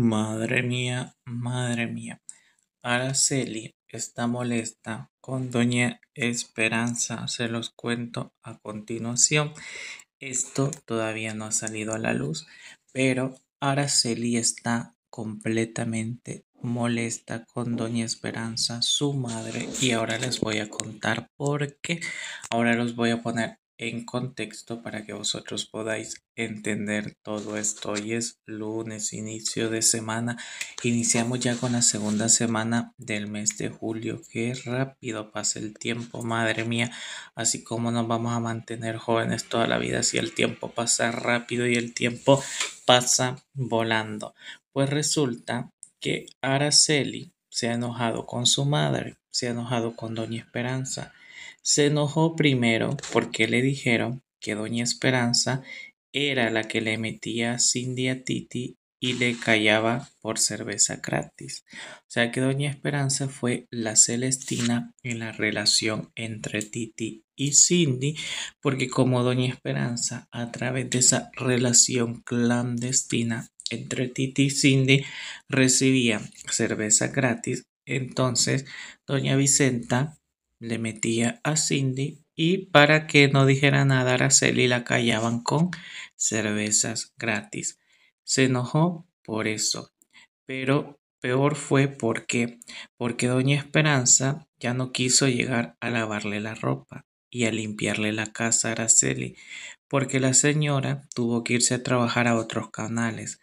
Madre mía, madre mía. Araceli está molesta con doña Esperanza. Se los cuento a continuación. Esto todavía no ha salido a la luz, pero Araceli está completamente molesta con doña Esperanza, su madre, y ahora les voy a contar por qué. Ahora los voy a poner en contexto para que vosotros podáis entender todo esto. Hoy es lunes, inicio de semana. Iniciamos ya con la segunda semana del mes de julio. Qué rápido pasa el tiempo, madre mía. Así como nos vamos a mantener jóvenes toda la vida si el tiempo pasa rápido y el tiempo pasa volando. Pues resulta que Araceli se ha enojado con su madre, se ha enojado con Doña Esperanza se enojó primero porque le dijeron que Doña Esperanza era la que le metía Cindy a Titi y le callaba por cerveza gratis. O sea que Doña Esperanza fue la Celestina en la relación entre Titi y Cindy, porque como Doña Esperanza, a través de esa relación clandestina entre Titi y Cindy, recibía cerveza gratis, entonces Doña Vicenta le metía a Cindy y para que no dijera nada, Araceli la callaban con cervezas gratis. Se enojó por eso, pero peor fue porque porque doña Esperanza ya no quiso llegar a lavarle la ropa y a limpiarle la casa a Araceli, porque la señora tuvo que irse a trabajar a otros canales.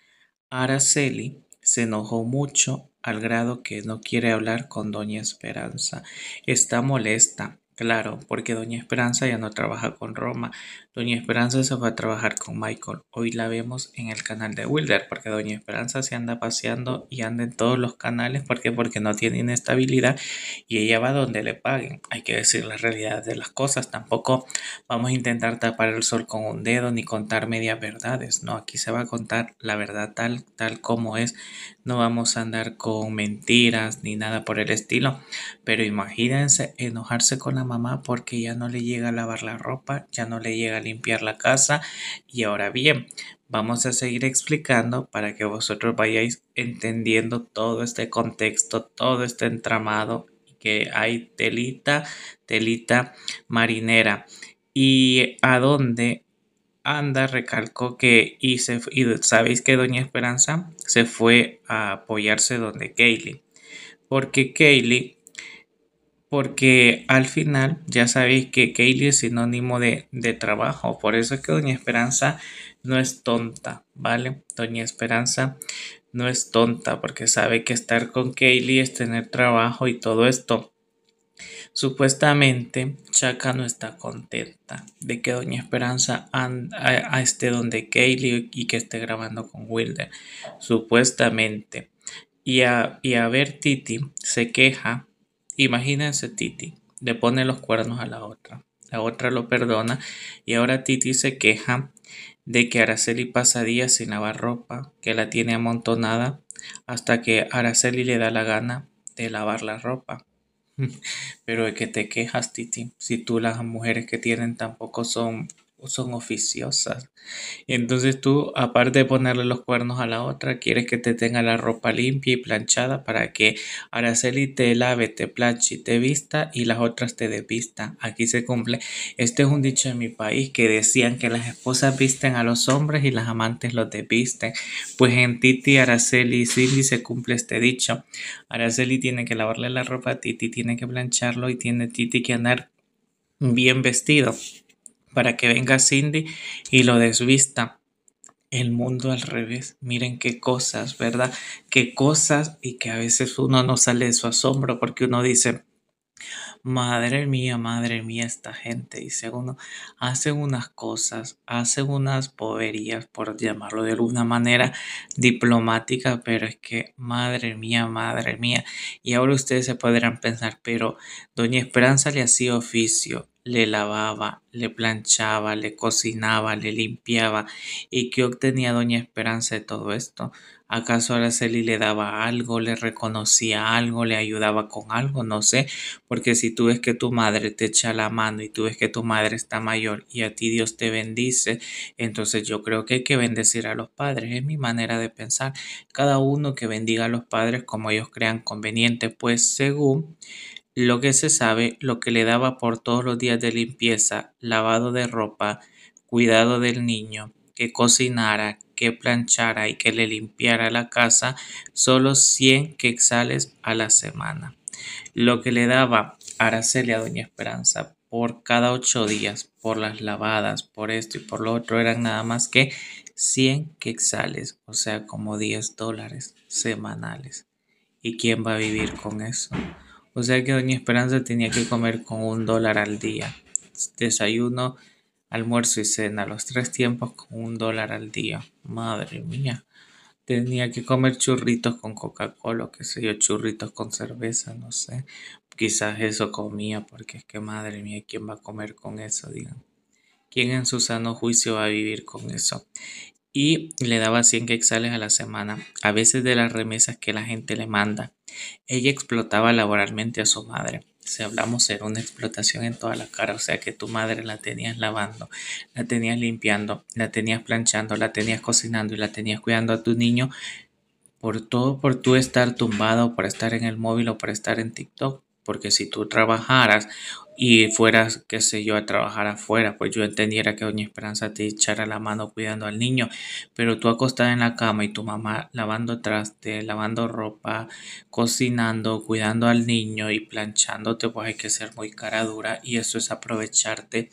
Araceli se enojó mucho al grado que no quiere hablar con doña Esperanza. Está molesta. Claro, porque Doña Esperanza ya no trabaja con Roma. Doña Esperanza se va a trabajar con Michael. Hoy la vemos en el canal de Wilder, porque Doña Esperanza se anda paseando y anda en todos los canales porque porque no tiene inestabilidad y ella va donde le paguen. Hay que decir la realidad de las cosas. Tampoco vamos a intentar tapar el sol con un dedo ni contar medias verdades. No, aquí se va a contar la verdad tal tal como es. No vamos a andar con mentiras ni nada por el estilo. Pero imagínense enojarse con la mamá porque ya no le llega a lavar la ropa, ya no le llega a limpiar la casa y ahora bien, vamos a seguir explicando para que vosotros vayáis entendiendo todo este contexto, todo este entramado que hay telita, telita marinera y a dónde anda recalcó que hice y sabéis que Doña Esperanza se fue a apoyarse donde Kaylee porque Kaylee porque al final ya sabéis que Kaylee es sinónimo de, trabajo, por eso es que Doña Esperanza no es tonta, ¿vale? Doña Esperanza no es tonta porque sabe que estar con Kaylee es tener trabajo y todo esto. Supuestamente Chaka no está contenta de que Doña Esperanza esté donde Kaylee y que esté grabando con Wilder, supuestamente. Y y a ver, Titi se queja Imagínense Titi, le pone los cuernos a la otra. La otra lo perdona y ahora Titi se queja de que Araceli pasa días sin lavar ropa, que la tiene amontonada, hasta que Araceli le da la gana de lavar la ropa. Pero de que te quejas, Titi, si tú las mujeres que tienen tampoco son son oficiosas. entonces tú, aparte de ponerle los cuernos a la otra, quieres que te tenga la ropa limpia y planchada para que Araceli te lave, te planche y te vista y las otras te desvistan. Aquí se cumple. Este es un dicho en mi país que decían que las esposas visten a los hombres y las amantes los desvisten. Pues en Titi, Araceli y Cindy se cumple este dicho. Araceli tiene que lavarle la ropa a Titi, tiene que plancharlo y tiene Titi que andar bien vestido para que venga Cindy y lo desvista. El mundo al revés. Miren qué cosas, ¿verdad? Qué cosas y que a veces uno no sale de su asombro porque uno dice, madre mía, madre mía, esta gente, dice uno, hace unas cosas, hace unas poderías por llamarlo de alguna manera diplomática, pero es que, madre mía, madre mía, y ahora ustedes se podrán pensar, pero doña Esperanza le hacía oficio, le lavaba, le planchaba, le cocinaba, le limpiaba. ¿Y qué obtenía Doña Esperanza de todo esto? ¿Acaso Araceli le daba algo, le reconocía algo, le ayudaba con algo? No sé, porque si tú ves que tu madre te echa la mano y tú ves que tu madre está mayor y a ti Dios te bendice, entonces yo creo que hay que bendecir a los padres. Es mi manera de pensar. Cada uno que bendiga a los padres como ellos crean conveniente, pues según lo que se sabe, lo que le daba por todos los días de limpieza, lavado de ropa, cuidado del niño, que cocinara, que planchara y que le limpiara la casa, solo 100 quexales a la semana lo que le daba Araceli a Doña Esperanza por cada ocho días, por las lavadas, por esto y por lo otro, eran nada más que 100 quetzales o sea, como 10 dólares semanales. ¿Y quién va a vivir con eso? O sea que Doña Esperanza tenía que comer con un dólar al día. Desayuno, almuerzo y cena, los tres tiempos con un dólar al día. Madre mía tenía que comer churritos con Coca-Cola, qué sé yo, churritos con cerveza, no sé. Quizás eso comía, porque es que madre mía, ¿quién va a comer con eso? Digan. ¿Quién en su sano juicio va a vivir con eso? Y le daba 100 quexales a la semana, a veces de las remesas que la gente le manda. Ella explotaba laboralmente a su madre si hablamos, era una explotación en toda la cara. O sea que tu madre la tenías lavando, la tenías limpiando, la tenías planchando, la tenías cocinando y la tenías cuidando a tu niño. Por todo, por tú estar tumbado, por estar en el móvil o por estar en TikTok. Porque si tú trabajaras y fueras, qué sé yo, a trabajar afuera, pues yo entendiera que Doña Esperanza te echara la mano cuidando al niño, pero tú acostada en la cama y tu mamá lavando traste, lavando ropa, cocinando, cuidando al niño y planchándote, pues hay que ser muy cara dura y eso es aprovecharte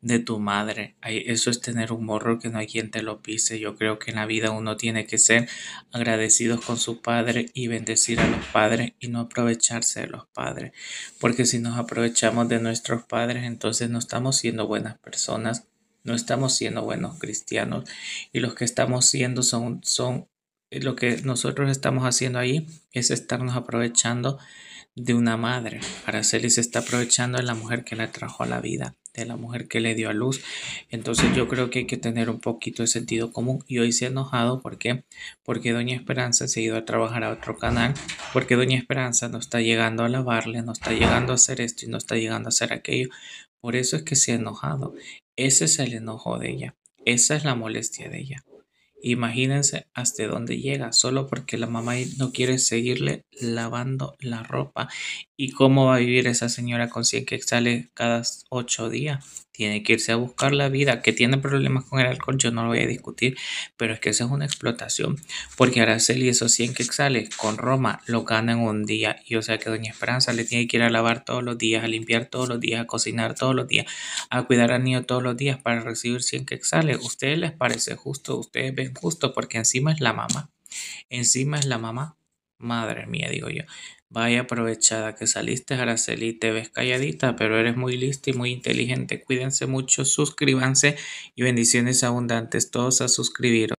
de tu madre, eso es tener un morro que no hay quien te lo pise, yo creo que en la vida uno tiene que ser agradecido con su padre y bendecir a los padres y no aprovecharse de los padres, porque si nos aprovechamos de nuestros padres, entonces no estamos siendo buenas personas, no estamos siendo buenos cristianos y los que estamos siendo son, son eh, lo que nosotros estamos haciendo ahí es estarnos aprovechando de una madre. Araceli se está aprovechando de la mujer que la trajo a la vida de la mujer que le dio a luz. Entonces yo creo que hay que tener un poquito de sentido común. Y hoy se ha enojado, ¿por qué? Porque Doña Esperanza se ha ido a trabajar a otro canal, porque Doña Esperanza no está llegando a lavarle, no está llegando a hacer esto y no está llegando a hacer aquello. Por eso es que se ha enojado. Ese es el enojo de ella. Esa es la molestia de ella. Imagínense hasta dónde llega, solo porque la mamá no quiere seguirle lavando la ropa. ¿Y cómo va a vivir esa señora con 100 que sale cada ocho días? tiene que irse a buscar la vida, que tiene problemas con el alcohol, yo no lo voy a discutir, pero es que eso es una explotación, porque Araceli esos 100 quexales con Roma lo ganan un día, y o sea que Doña Esperanza le tiene que ir a lavar todos los días, a limpiar todos los días, a cocinar todos los días, a cuidar al niño todos los días para recibir 100 quexales. ¿Ustedes les parece justo? ¿Ustedes ven justo? Porque encima es la mamá, encima es la mamá. Madre mía, digo yo. Vaya aprovechada que saliste, Araceli. Te ves calladita, pero eres muy lista y muy inteligente. Cuídense mucho, suscríbanse y bendiciones abundantes. Todos a suscribiros.